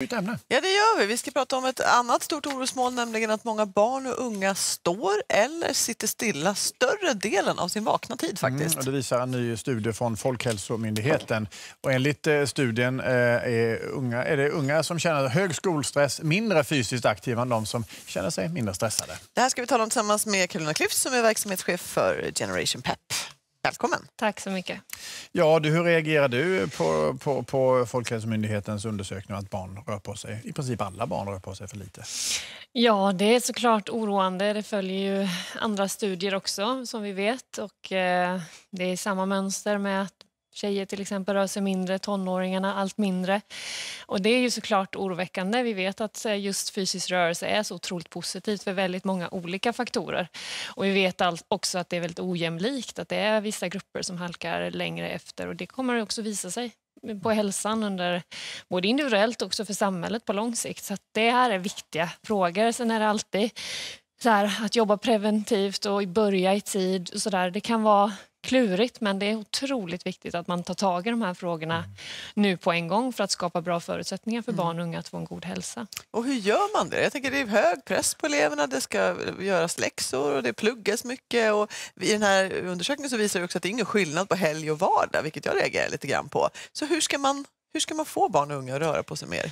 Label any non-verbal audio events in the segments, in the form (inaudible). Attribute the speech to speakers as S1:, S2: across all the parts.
S1: Ja, det gör vi. Vi ska prata om ett annat stort orosmoln, nämligen att många barn och unga står eller sitter stilla större delen av sin vakna tid
S2: mm, faktiskt. Mm, det visar en ny studie från Folkhälsomyndigheten. Och enligt eh, studien eh, är, unga, är det unga som känner hög skolstress mindre fysiskt aktiva än de som känner sig mindre stressade.
S1: Det här ska vi tala om tillsammans med Carolina Klyft som är verksamhetschef för Generation Pep. Välkommen! Tack så mycket.
S2: Ja, du, hur reagerar du på, på, på Folkhälsomyndighetens undersökning att barn rör på sig? I princip alla barn rör på sig för lite.
S3: Ja, det är såklart oroande. Det följer ju andra studier också som vi vet och eh, det är samma mönster med att Tjejer till exempel rör sig mindre, tonåringarna allt mindre. Och det är ju såklart oroväckande. Vi vet att eh, just fysisk rörelse är så otroligt positivt för väldigt många olika faktorer. Och vi vet också att det är väldigt ojämlikt, att det är vissa grupper som halkar längre efter och det kommer också visa sig på hälsan under både individuellt och för samhället på lång sikt. Så det här är viktiga frågor. Sen är det alltid så här, att jobba preventivt och börja i tid och så där. Det kan vara klurigt men det är otroligt viktigt att man tar tag i de här frågorna mm. nu på en gång för att skapa bra förutsättningar för mm. barn och unga att få en god hälsa.
S1: Och hur gör man det? Jag tänker det är hög press på eleverna, det ska göras läxor och det pluggas mycket och i den här undersökningen så visar det också att det är ingen skillnad på helg och vardag vilket jag reagerar lite grann på. Så hur ska man hur ska man få barn och unga att röra på sig mer?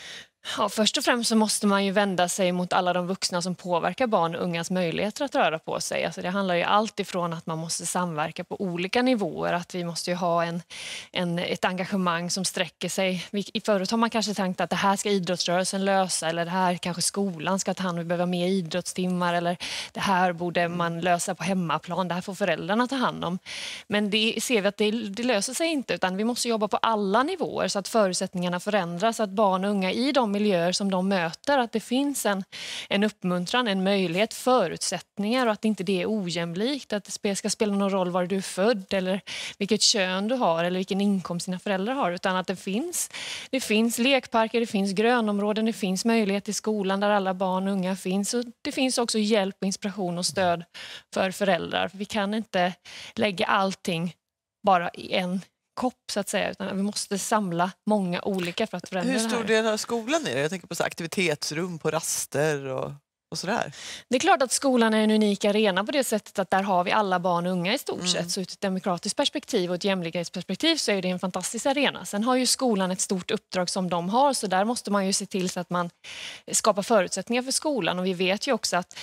S3: Ja, först och främst så måste man ju vända sig mot alla de vuxna som påverkar barn och ungas möjligheter att röra på sig. Alltså det handlar ju allt ifrån att man måste samverka på olika nivåer, att vi måste ha en, en, ett engagemang som sträcker sig. Vi, förut har man kanske tänkt att det här ska idrottsrörelsen lösa eller det här kanske skolan ska ta hand om, vi behöver mer idrottstimmar eller det här borde mm. man lösa på hemmaplan, det här får föräldrarna ta hand om. Men det ser vi att det, det löser sig inte utan vi måste jobba på alla nivåer så att förutsättningarna förändras, så att barn och unga i de miljöer som de möter, att det finns en, en uppmuntran, en möjlighet, förutsättningar och att inte det är ojämlikt, att det ska spela någon roll var du är född eller vilket kön du har eller vilken inkomst dina föräldrar har, utan att det finns. Det finns lekparker, det finns grönområden, det finns möjlighet i skolan där alla barn och unga finns och det finns också hjälp, inspiration och stöd för föräldrar. Vi kan inte lägga allting bara i en kopp så att säga, utan vi måste samla många olika för att förändra Hur stor del
S1: av skolan är det? Jag tänker på så aktivitetsrum på raster och, och sådär.
S3: Det är klart att skolan är en unik arena på det sättet att där har vi alla barn och unga i stort mm. sett. Så ur ett demokratiskt perspektiv och ett jämlikhetsperspektiv så är det en fantastisk arena. Sen har ju skolan ett stort uppdrag som de har så där måste man ju se till så att man skapar förutsättningar för skolan och vi vet ju också att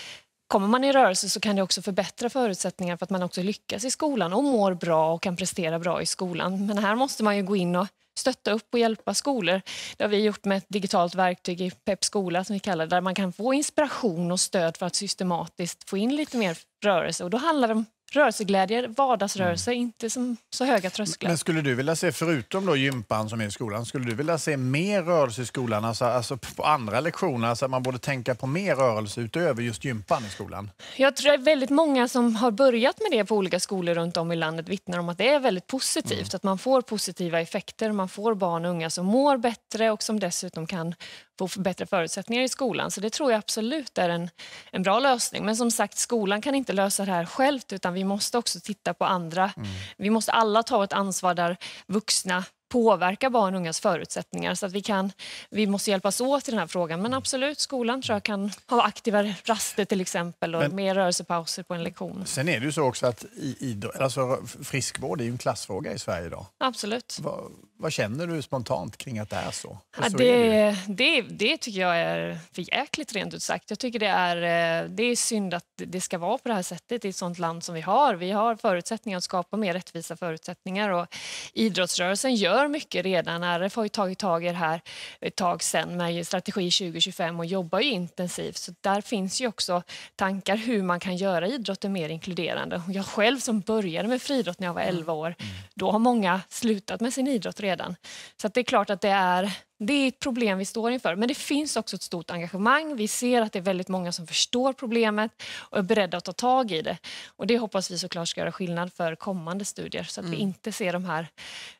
S3: kommer man i rörelse så kan det också förbättra förutsättningarna för att man också lyckas i skolan och mår bra och kan prestera bra i skolan. Men här måste man ju gå in och stötta upp och hjälpa skolor. Det har vi gjort med ett digitalt verktyg i Pep skola som vi kallar det, där man kan få inspiration och stöd för att systematiskt få in lite mer rörelse. Och då handlar det om rörelseglädje, vardagsrörelse, mm. inte som, så höga trösklar. Men
S2: skulle du vilja se, förutom då gympan som är i skolan, skulle du vilja se mer rörelse i skolan, alltså, alltså på andra lektioner, alltså att man borde tänka på mer rörelse utöver just gympan i skolan?
S3: Jag tror det är väldigt många som har börjat med det på olika skolor runt om i landet vittnar om att det är väldigt positivt, mm. att man får positiva effekter, man får barn och unga som mår bättre och som dessutom kan få bättre förutsättningar i skolan. Så det tror jag absolut är en, en bra lösning. Men som sagt, skolan kan inte lösa det här självt utan vi vi måste också titta på andra. Mm. Vi måste alla ta ett ansvar där vuxna påverkar barn och ungas förutsättningar. Så att vi, kan, vi måste hjälpas åt i den här frågan. Men mm. absolut, skolan tror jag kan ha aktiva raster till exempel och Men, mer rörelsepauser på en lektion.
S2: Sen är det ju så också att i, i, alltså, friskvård är ju en klassfråga i Sverige idag.
S3: Absolut. Var,
S2: vad känner du spontant kring att det är så? Ja, så det, är
S3: det. det, det. tycker jag är förjäkligt rent ut sagt. Jag tycker det är, eh, det är synd att det ska vara på det här sättet i ett sånt land som vi har. Vi har förutsättningar att skapa mer rättvisa förutsättningar och idrottsrörelsen gör mycket redan. RF har ju tagit tag i det här ett tag sedan med strategi 2025 och jobbar ju intensivt. Så där finns ju också tankar hur man kan göra idrotten mer inkluderande. Jag själv som började med friidrott när jag var 11 mm. år, mm. då har många slutat med sin idrott redan redan. Så det är klart att det är, det är ett problem vi står inför. Men det finns också ett stort engagemang. Vi ser att det är väldigt många som förstår problemet och är beredda att ta tag i det. Och det hoppas vi såklart ska göra skillnad för kommande studier så att mm. vi inte ser de här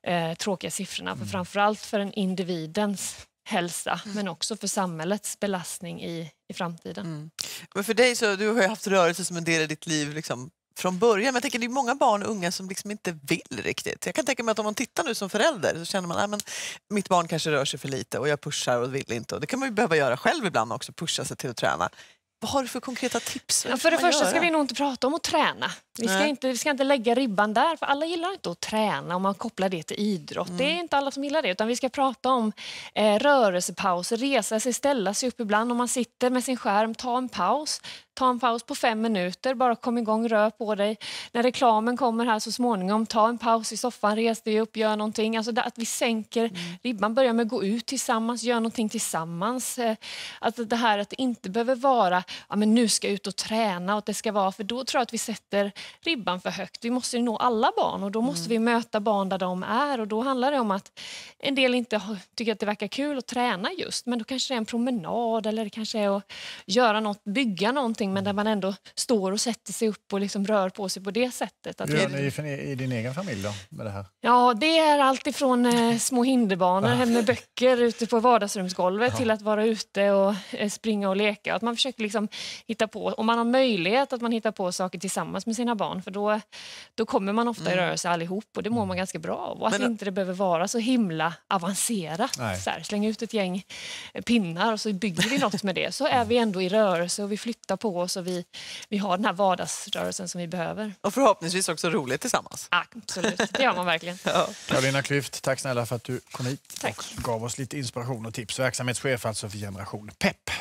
S3: eh, tråkiga siffrorna. Mm. För framförallt för en individens hälsa mm. men också för samhällets belastning i, i framtiden. Mm.
S1: Men för dig så, du har ju haft rörelse som en del i ditt liv liksom, från början. Men jag tänker det är många barn och unga som liksom inte vill riktigt. Jag kan tänka mig att om man tittar nu som förälder så känner man att ah, mitt barn kanske rör sig för lite och jag pushar och vill inte. Och det kan man ju behöva göra själv ibland också, pusha sig till att träna. Vad har du för konkreta tips? Ja, för det första ska vi nog
S3: inte prata om att träna. Vi ska, inte, vi ska inte lägga ribban där, för alla gillar inte att träna om man kopplar det till idrott. Mm. Det är mm. inte alla som gillar det, utan vi ska prata om eh, rörelsepauser, resa sig, ställa sig upp ibland om man sitter med sin skärm, ta en paus, Ta en paus på fem minuter, bara kom igång, rör på dig. När reklamen kommer här så småningom, ta en paus i soffan, res dig upp, gör någonting. Alltså att vi sänker mm. ribban, börjar med att gå ut tillsammans, gör någonting tillsammans. Alltså det här att det inte behöver vara, ja men nu ska jag ut och träna och det ska vara, för då tror jag att vi sätter ribban för högt. Vi måste nå alla barn och då mm. måste mm. vi möta barn där de är och då handlar det om att en del inte tycker att det verkar kul att träna just, men då kanske det är en promenad eller det kanske är att göra något, bygga någonting någonting men där man ändå står och sätter sig upp och liksom rör på sig på det sättet. Att Hur gör
S2: ni i din egen familj då, med det här?
S3: Ja, det är allt ifrån eh, små hinderbanor ah. hem med böcker ute på vardagsrumsgolvet ja. till att vara ute och eh, springa och leka. Att man försöker liksom hitta på, om man har möjlighet, att man hittar på saker tillsammans med sina barn för då, då kommer man ofta mm. i rörelse allihop och det mår man mm. ganska bra av. Och att men, inte det behöver vara så himla avancerat. Så här, släng ut ett gäng pinnar och så bygger vi något med det. Så är vi ändå i rörelse och vi flyttar på oss och vi, vi har den här vardagsrörelsen som vi behöver.
S1: Och förhoppningsvis också roligt tillsammans. Absolut, det gör man verkligen. (laughs) ja.
S2: Klyft, tack snälla för att du kom hit tack. och gav oss lite inspiration och tips. Verksamhetschef alltså för Generation Pepp.